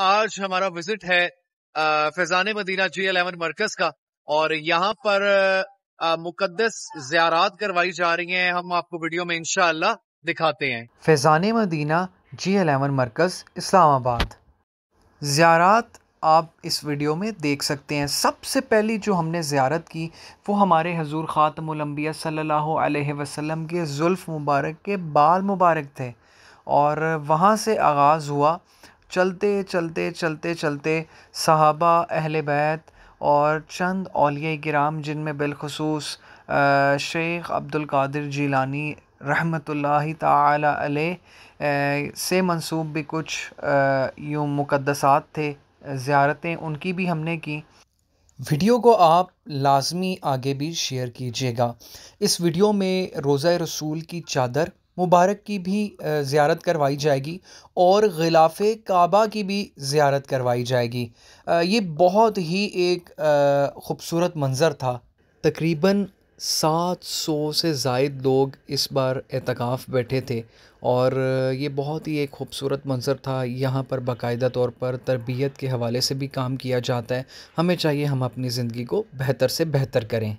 आज हमारा विजिट है फैजान मदीना जी अलेवन मरकज का और यहाँ पर मुकदस जियारत करवाई जा रही है हम आपको वीडियो में इनशाला दिखाते हैं फैजान मदीना जी अलेवन मरकज़ इस्लामाबाद जियारत आप इस वीडियो में देख सकते हैं सबसे पहली जो हमने ज़्यारत की वो हमारे हजूर ख़ातमबिया सल्ला अलैहि के जुल्फ़ मुबारक के बाल मुबारक थे और वहाँ से आगाज़ हुआ चलते चलते चलते चलते सहाबा अहल बैत और चंद औलिया जिन जिनमें बिलखसूस शेख अब्दुल्कर जीलानी रहमत ला से मंसूब भी कुछ यूँ मुकदसात थे ज़्यारतें उनकी भी हमने की वीडियो को आप लाजमी आगे भी शेयर कीजिएगा इस वीडियो में रोज़ा रसूल की चादर मुबारक की भी ज़्यारत करवाई जाएगी और ग़िलाफ़ काबा की भी ज़्यारत करवाई जाएगी ये बहुत ही एक ख़ूबसूरत मंज़र था तकरीबन सात सौ से जायद लोग इस बार एतकाफ़ बैठे थे और ये बहुत ही एक ख़ूबसूरत मंज़र था यहाँ पर बाकायदा तौर पर तरबियत के हवाले से भी काम किया जाता है हमें चाहिए हम अपनी ज़िंदगी को बेहतर से बेहतर करें